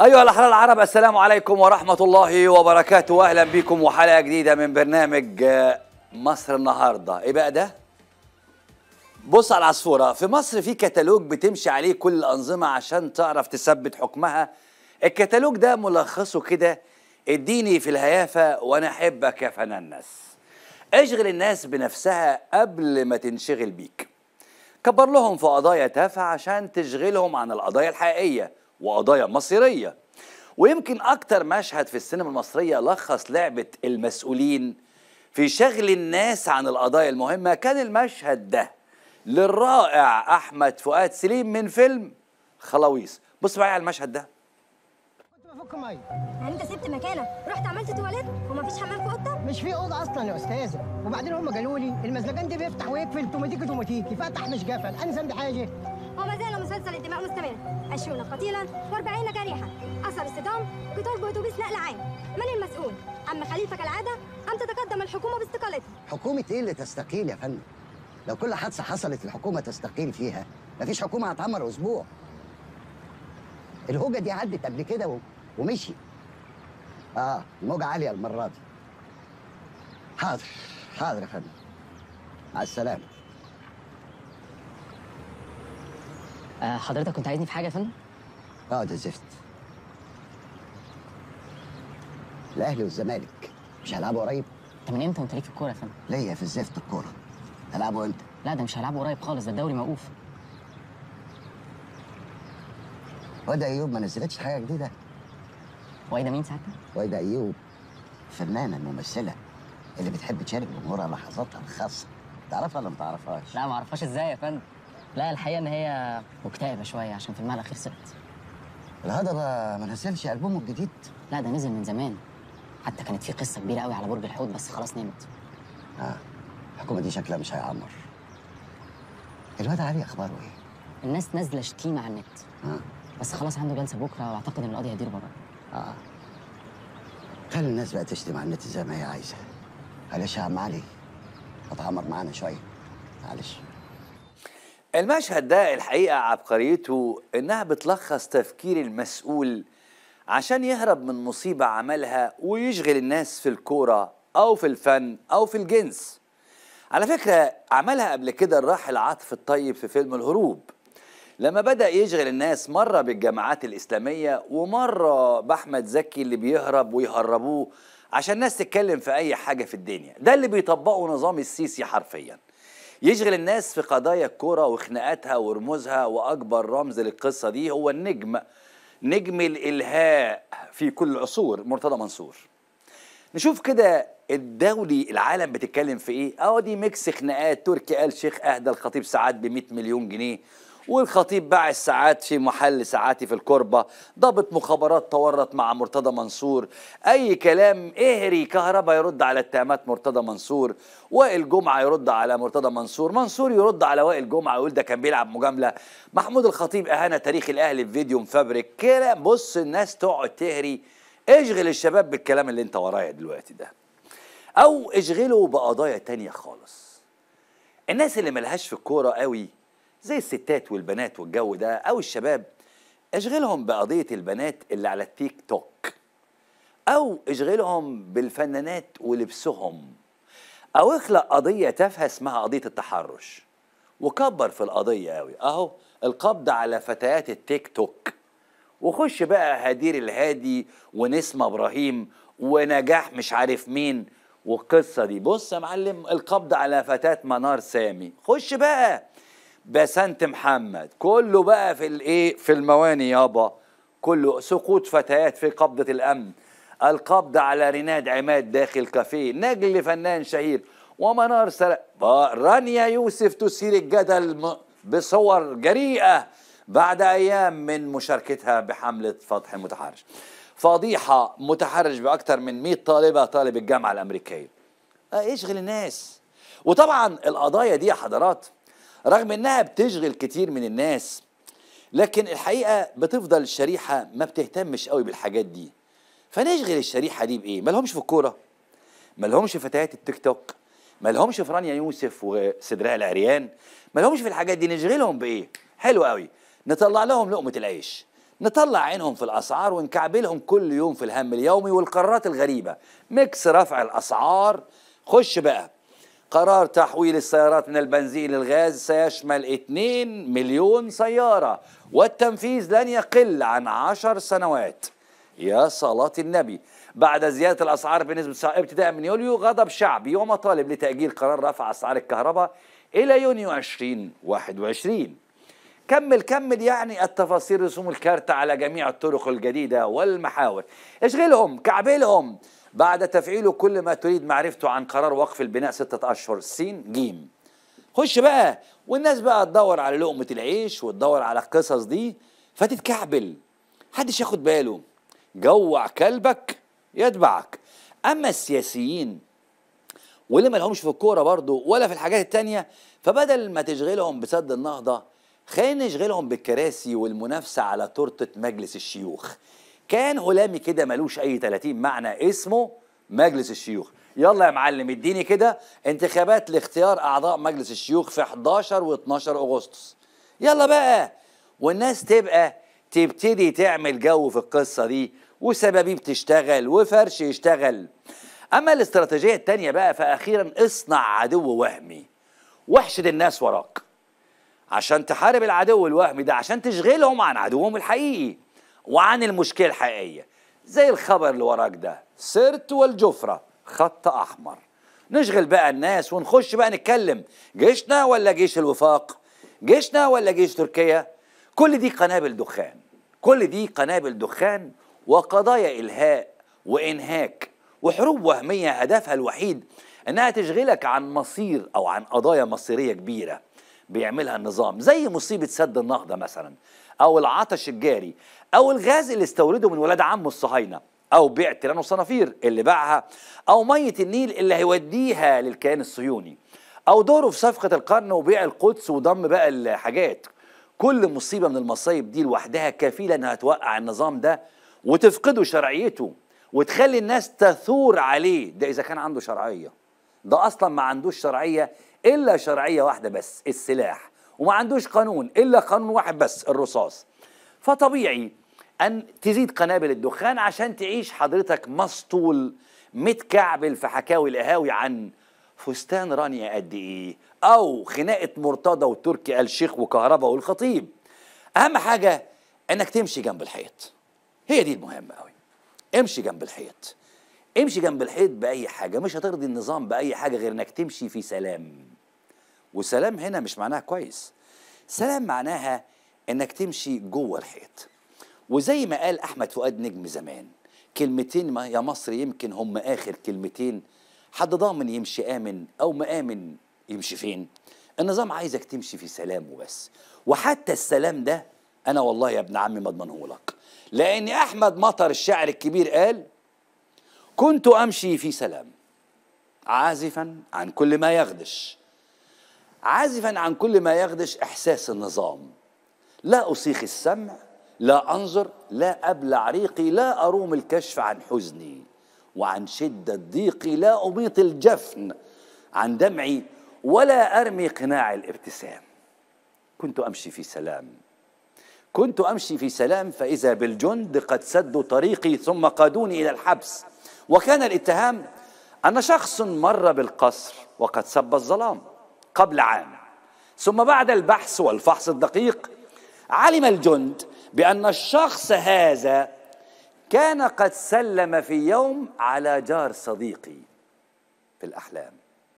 أيها الأحرار العرب السلام عليكم ورحمة الله وبركاته أهلا بكم وحلقة جديدة من برنامج آه، مصر النهاردة إيه بقى ده؟ بص على العصفورة في مصر في كتالوج بتمشي عليه كل الأنظمة عشان تعرف تثبت حكمها الكتالوج ده ملخصه كده اديني في الهيافة وأنا أحبك يا الناس اشغل الناس بنفسها قبل ما تنشغل بيك كبر لهم في قضايا تافهة عشان تشغلهم عن القضايا الحقيقية وقضايا مصيرية ويمكن أكتر مشهد في السينما المصرية لخص لعبة المسؤولين في شغل الناس عن القضايا المهمة كان المشهد ده للرائع أحمد فؤاد سليم من فيلم خلاويص بص معايا على المشهد ده كنت بفك ميه يعني انت سبت مكانك رحت عملت تواليت ومفيش حمام في اوضه مش في اوضه اصلا يا استاذه وبعدين هم قالوا لي المزلجان دي بيفتح ويقفل اوتوماتيك اوتوماتيكي فتح مش قفل انا ذنبي حاجه وما زال مسلسل الدماء مستمر 20 قتيلا و40 جريحا اثر الصدام قطار باتوبيس نقل عام من المسؤول اما خليفه كالعاده ام تتقدم الحكومه باستقالته؟ حكومه ايه اللي تستقيل يا فندم لو كل حادثه حصلت الحكومه تستقيل فيها مفيش حكومه هتعمر اسبوع الهوجه دي عدت قبل كده ومشي اه الموجه عاليه المره دي حاضر حاضر يا فندم مع السلامه آه، حضرتك كنت عايزني في حاجه يا فندم؟ اه ده زفت الاهلي والزمالك مش هيلعبوا قريب؟ انت من امتى وانت ليك في الكوره يا فندم؟ ليا في الزفت الكوره هلعبوا امتى؟ لا ده مش هلعبه قريب خالص ده الدوري موقوف وايد ايوب ما نزلتش حاجه جديده وايده مين ساعتها؟ وايده ايوب الفنانه الممثله اللي بتحب تشارك جمهورها لحظاتها الخاصه تعرفها ولا ما تعرفهاش؟ لا ما اعرفهاش ازاي يا فندم لا الحقيقه ان هي مكتئبه شويه عشان في المال الاخير سبت الهضبه ما نزلش البومه الجديد لا ده نزل من زمان حتى كانت في قصه كبيره قوي على برج الحوت بس خلاص نمت اه الحكومه دي شكلها مش هيعمر الواد علي اخباره ايه الناس نازله شتيمه على النت آه. بس خلاص عنده جلسه بكره واعتقد ان القاضي هيدير بره اه خلي الناس بقى تشتم على النت زي ما هي عايزه معلش يا عم علي اتعمر معانا شويه معلش المشهد ده الحقيقة عبقريته إنها بتلخص تفكير المسؤول عشان يهرب من مصيبة عملها ويشغل الناس في الكورة أو في الفن أو في الجنس على فكرة عملها قبل كده الراحل عاطف الطيب في فيلم الهروب لما بدأ يشغل الناس مرة بالجماعات الإسلامية ومرة بأحمد زكي اللي بيهرب ويهربوه عشان الناس تتكلم في أي حاجة في الدنيا ده اللي بيطبقه نظام السيسي حرفياً يشغل الناس في قضايا الكرة وخناقاتها ورموزها وأكبر رمز للقصة دي هو النجم نجم الإلهاء في كل العصور مرتضى منصور نشوف كده الدولي العالم بتتكلم في ايه؟ اه دي ميكس خناقات تركي آل شيخ اهدى الخطيب سعاد ب 100 مليون جنيه والخطيب باع الساعات في محل ساعاتي في الكربة ضابط مخابرات تورط مع مرتضى منصور أي كلام إهري كهربا يرد على اتهامات مرتضى منصور وائل جمعة يرد على مرتضى منصور منصور يرد على وائل جمعة ويقول ده كان بيلعب مجاملة محمود الخطيب أهانة تاريخ الأهلي في فيديو مفبرك كلام بص الناس تقعد تهري اشغل الشباب بالكلام اللي انت ورايا دلوقتي ده أو اشغله بقضايا تانية خالص الناس اللي ملهاش في الكورة قوي زي الستات والبنات والجو ده أو الشباب اشغلهم بقضية البنات اللي على التيك توك أو اشغلهم بالفنانات ولبسهم أو اخلق قضية تافهة اسمها قضية التحرش وكبر في القضية قوي أهو القبض على فتيات التيك توك وخش بقى هدير الهادي ونسمة إبراهيم ونجاح مش عارف مين والقصة دي بص يا معلم القبض على فتاة منار سامي خش بقى بسنت محمد كله بقى في الايه في المواني يابا كله سقوط فتيات في قبضة الامن القبض على رناد عماد داخل كافيه نجل فنان شهير ومنار سر... رانيا يوسف تثير الجدل بصور جريئة بعد أيام من مشاركتها بحملة فضح متحرش فضيحة متحرش بأكثر من 100 طالبة طالب الجامعة الأمريكية اشغل آه، الناس وطبعا القضايا دي يا حضرات رغم انها بتشغل كتير من الناس لكن الحقيقه بتفضل الشريحه ما بتهتمش قوي بالحاجات دي فنشغل الشريحه دي بايه مالهمش في الكوره مالهمش في فتيات التيك توك مالهمش في رانيا يوسف وسدراء العريان مالهمش في الحاجات دي نشغلهم بايه حلو قوي نطلع لهم لقمه العيش نطلع عينهم في الاسعار ونكعبلهم كل يوم في الهم اليومي والقرارات الغريبه ميكس رفع الاسعار خش بقى قرار تحويل السيارات من البنزين للغاز سيشمل 2 مليون سيارة والتنفيذ لن يقل عن 10 سنوات يا صلاة النبي بعد زيادة الأسعار بنسبة ابتداء من يوليو غضب شعبي ومطالب لتأجيل قرار رفع أسعار الكهرباء إلى يونيو 2021 كمل كمل يعني التفاصيل رسوم الكارت على جميع الطرق الجديدة والمحاور اشغلهم كعبلهم بعد تفعيله كل ما تريد معرفته عن قرار وقف البناء ستة أشهر سين جيم خش بقى والناس بقى تدور على لقمة العيش وتدور على القصص دي فتتكعبل محدش ياخد باله جوع كلبك يتبعك أما السياسيين واللي ما لهمش في الكورة برضه ولا في الحاجات التانية فبدل ما تشغلهم بسد النهضة خلينا نشغلهم بالكراسي والمنافسة على تورتة مجلس الشيوخ كان هلامي كده ملوش اي 30 معنى اسمه مجلس الشيوخ يلا يا معلم اديني كده انتخابات لاختيار اعضاء مجلس الشيوخ في 11 و12 اغسطس يلا بقى والناس تبقى تبتدي تعمل جو في القصه دي وسبابيب تشتغل وفرش يشتغل اما الاستراتيجيه الثانيه بقى فاخيرا اصنع عدو وهمي واحشد الناس وراك عشان تحارب العدو الوهمي ده عشان تشغلهم عن عدوهم الحقيقي وعن المشكله الحقيقيه زي الخبر اللي وراك ده سرت والجفره خط احمر نشغل بقى الناس ونخش بقى نتكلم جيشنا ولا جيش الوفاق جيشنا ولا جيش تركيا كل دي قنابل دخان كل دي قنابل دخان وقضايا الهاء وانهاك وحروب وهميه هدفها الوحيد انها تشغلك عن مصير او عن قضايا مصيريه كبيره بيعملها النظام زي مصيبه سد النهضه مثلا او العطش الجاري او الغاز اللي استورده من ولاد عمه الصهاينه او بيع تيران وصنافير اللي باعها او ميه النيل اللي هيوديها للكيان الصهيوني او دوره في صفقه القرن وبيع القدس وضم بقى الحاجات كل مصيبه من المصايب دي لوحدها كفيله انها توقع النظام ده وتفقده شرعيته وتخلي الناس تثور عليه ده اذا كان عنده شرعيه ده اصلا ما عندوش شرعيه الا شرعيه واحده بس السلاح وما عندوش قانون الا قانون واحد بس الرصاص فطبيعي ان تزيد قنابل الدخان عشان تعيش حضرتك مسطول متكعبل في حكاوي القهاوي عن فستان رانيا قد ايه او خناقه مرتضى وتركي آل شيخ وكهربا والخطيب اهم حاجه انك تمشي جنب الحيط هي دي المهمه قوي امشي جنب الحيط امشي جنب الحيط باي حاجه مش هترضي النظام باي حاجه غير انك تمشي في سلام والسلام هنا مش معناها كويس سلام معناها انك تمشي جوه الحيط وزي ما قال احمد فؤاد نجم زمان كلمتين ما يا مصر يمكن هم اخر كلمتين حد ضامن يمشي امن او مآمن يمشي فين النظام عايزك تمشي في سلام وبس وحتى السلام ده انا والله يا ابن عمي ما لك لان احمد مطر الشاعر الكبير قال كنت امشي في سلام عازفا عن كل ما يغدش عازفا عن كل ما يغدش احساس النظام لا اصيخ السمع لا انظر لا ابلع ريقي لا اروم الكشف عن حزني وعن شده ضيقي لا اميط الجفن عن دمعي ولا ارمي قناع الابتسام كنت امشي في سلام كنت امشي في سلام فاذا بالجند قد سدوا طريقي ثم قادوني الى الحبس وكان الاتهام أن شخص مر بالقصر وقد سب الظلام قبل عام ثم بعد البحث والفحص الدقيق علم الجند بأن الشخص هذا كان قد سلم في يوم على جار صديقي في الأحلام